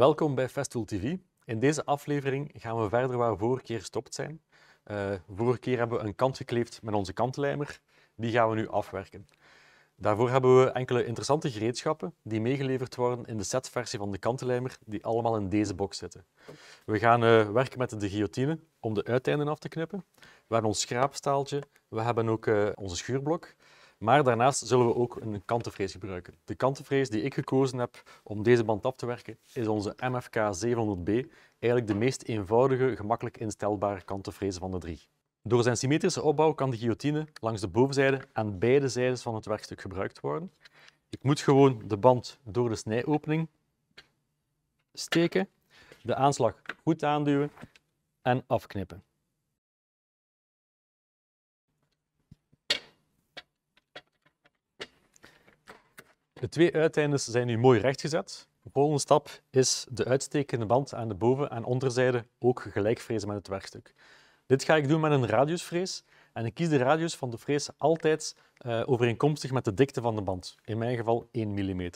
Welkom bij Festool TV. In deze aflevering gaan we verder waar we vorige keer gestopt zijn. Uh, vorige keer hebben we een kant gekleefd met onze kantlijmer. Die gaan we nu afwerken. Daarvoor hebben we enkele interessante gereedschappen die meegeleverd worden in de setversie van de kantlijmer, die allemaal in deze box zitten. We gaan eh, werken met de guillotine om de uiteinden af te knippen. We hebben ons schraapstaaltje, we hebben ook eh, onze schuurblok maar daarnaast zullen we ook een kantenvrees gebruiken. De kantenvrees die ik gekozen heb om deze band af te werken is onze MFK 700B, eigenlijk de meest eenvoudige, gemakkelijk instelbare kantenvrees van de drie. Door zijn symmetrische opbouw kan de guillotine langs de bovenzijde aan beide zijden van het werkstuk gebruikt worden. Ik moet gewoon de band door de snijopening steken, de aanslag goed aanduwen en afknippen. De twee uiteindes zijn nu mooi rechtgezet. De volgende stap is de uitstekende band aan de boven- en onderzijde ook gelijk frezen met het werkstuk. Dit ga ik doen met een radiusfrees en ik kies de radius van de frees altijd eh, overeenkomstig met de dikte van de band, in mijn geval 1 mm.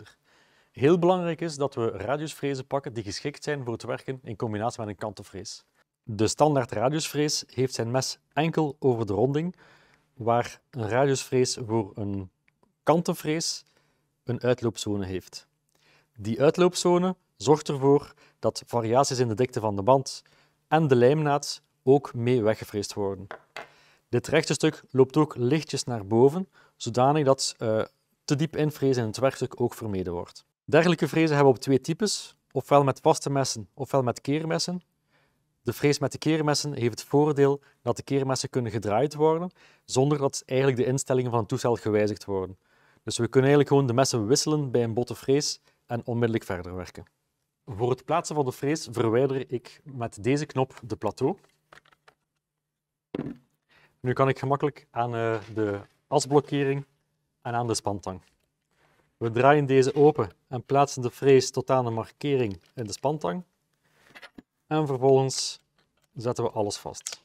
Heel belangrijk is dat we radiusfrezen pakken die geschikt zijn voor het werken in combinatie met een kantenfrees. De standaard radiusfrees heeft zijn mes enkel over de ronding, waar een radiusfrees voor een kantenfrees een uitloopzone heeft. Die uitloopzone zorgt ervoor dat variaties in de dikte van de band en de lijmnaad ook mee weggefreesd worden. Dit rechte stuk loopt ook lichtjes naar boven, zodanig dat eh, te diep invrezen in het werkstuk ook vermeden wordt. Dergelijke frezen hebben we op twee types, ofwel met vaste messen ofwel met keermessen. De frees met de keermessen heeft het voordeel dat de keermessen kunnen gedraaid worden zonder dat eigenlijk de instellingen van het toestel gewijzigd worden. Dus we kunnen eigenlijk gewoon de messen wisselen bij een botte en onmiddellijk verder werken. Voor het plaatsen van de frees verwijder ik met deze knop de plateau. Nu kan ik gemakkelijk aan eh, de asblokkering en aan de spantang. We draaien deze open en plaatsen de frees tot aan de markering in de spantang. En vervolgens zetten we alles vast.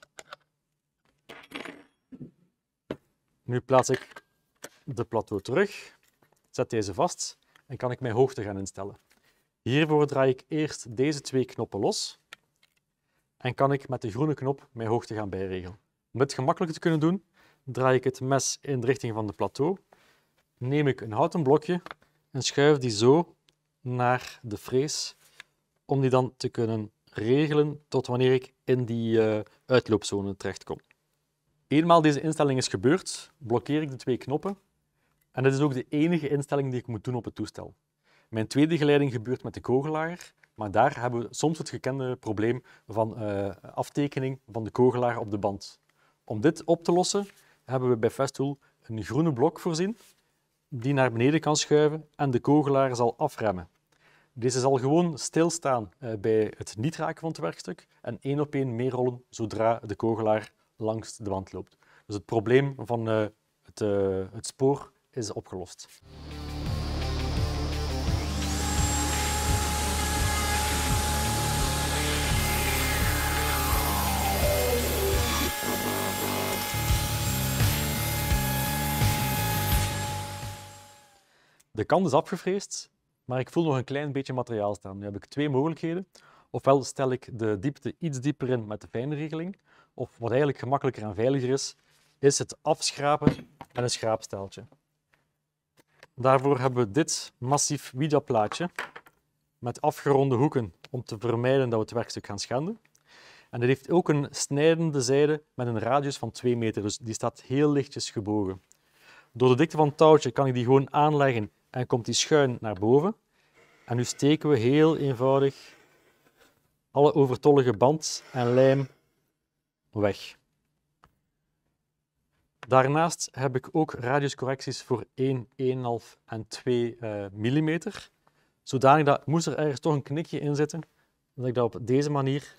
Nu plaats ik de plateau terug, zet deze vast en kan ik mijn hoogte gaan instellen. Hiervoor draai ik eerst deze twee knoppen los en kan ik met de groene knop mijn hoogte gaan bijregelen. Om dit gemakkelijk te kunnen doen, draai ik het mes in de richting van de plateau, neem ik een houten blokje en schuif die zo naar de frees om die dan te kunnen regelen tot wanneer ik in die uh, uitloopzone terechtkom. Eenmaal deze instelling is gebeurd, blokkeer ik de twee knoppen en dat is ook de enige instelling die ik moet doen op het toestel. Mijn tweede geleiding gebeurt met de kogelaar, maar daar hebben we soms het gekende probleem van eh, aftekening van de kogelaar op de band. Om dit op te lossen hebben we bij Festool een groene blok voorzien die naar beneden kan schuiven en de kogelaar zal afremmen. Deze zal gewoon stilstaan eh, bij het niet raken van het werkstuk en één op één meerollen zodra de kogelaar langs de band loopt. Dus het probleem van eh, het, het spoor is opgelost. De kant is afgevreesd, maar ik voel nog een klein beetje materiaal staan. Nu heb ik twee mogelijkheden. Ofwel stel ik de diepte iets dieper in met de fijne regeling, of wat eigenlijk gemakkelijker en veiliger is, is het afschrapen met een schraapsteltje. Daarvoor hebben we dit massief Ouija-plaatje met afgeronde hoeken om te vermijden dat we het werkstuk gaan schenden. En dit heeft ook een snijdende zijde met een radius van 2 meter, dus die staat heel lichtjes gebogen. Door de dikte van het touwtje kan ik die gewoon aanleggen en komt die schuin naar boven. En nu steken we heel eenvoudig alle overtollige band en lijm weg. Daarnaast heb ik ook radiuscorrecties voor 1, 1,5 en 2 uh, mm. Zodanig dat, moest er ergens toch een knikje in zitten, dat ik dat op deze manier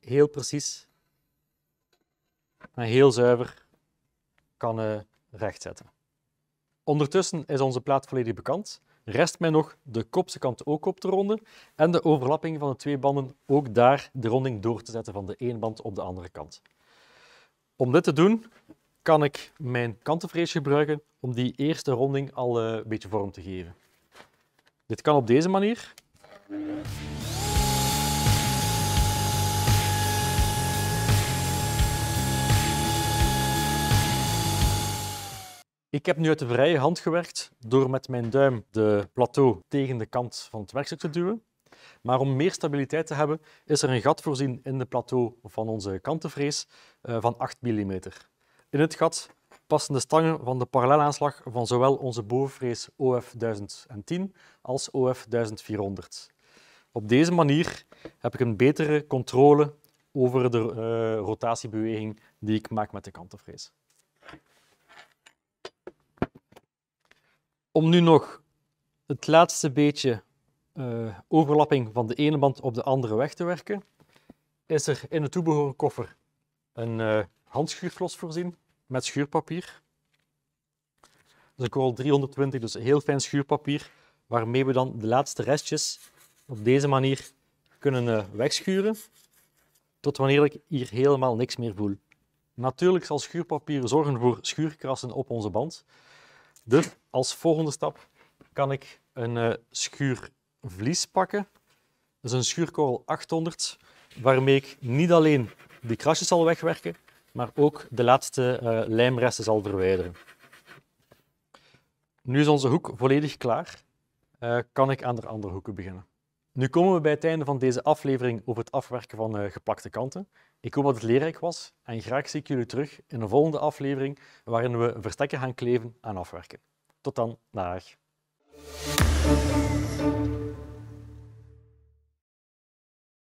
heel precies en heel zuiver kan eh, rechtzetten. Ondertussen is onze plaat volledig bekant. Rest mij nog de kopse kant ook op te ronden en de overlapping van de twee banden ook daar de ronding door te zetten van de ene band op de andere kant. Om dit te doen kan ik mijn kantenvrees gebruiken om die eerste ronding al eh, een beetje vorm te geven. Dit kan op deze manier. Ik heb nu uit de vrije hand gewerkt door met mijn duim de plateau tegen de kant van het werkstuk te duwen. Maar om meer stabiliteit te hebben, is er een gat voorzien in de plateau van onze kantenvrees eh, van 8 mm. In het gat passen de stangen van de parallelaanslag van zowel onze bovenvrees OF 1010 als OF 1400. Op deze manier heb ik een betere controle over de eh, rotatiebeweging die ik maak met de kantenvrees. Om nu nog het laatste beetje eh, overlapping van de ene band op de andere weg te werken, is er in de toebehorende koffer een uh, eh, handschuurflos voorzien met schuurpapier. Dus ik rol 320, dus heel fijn schuurpapier, waarmee we dan de laatste restjes op deze manier kunnen eh, wegschuren, tot wanneer ik hier helemaal niks meer voel. Natuurlijk zal schuurpapier zorgen voor schuurkrassen op onze band. Dus als volgende stap kan ik een uh, schuur vlies pakken. Dat is een schuurkorrel 800, waarmee ik niet alleen die krasjes zal wegwerken, maar ook de laatste uh, lijmresten zal verwijderen. Nu is onze hoek volledig klaar. Eh, kan ik aan de andere hoeken beginnen. Nu komen we bij het einde van deze aflevering over het afwerken van eh, geplakte kanten. Ik hoop dat het leerrijk was en graag zie ik jullie terug in de volgende aflevering waarin we verstekken gaan kleven en afwerken. Tot dan, dag.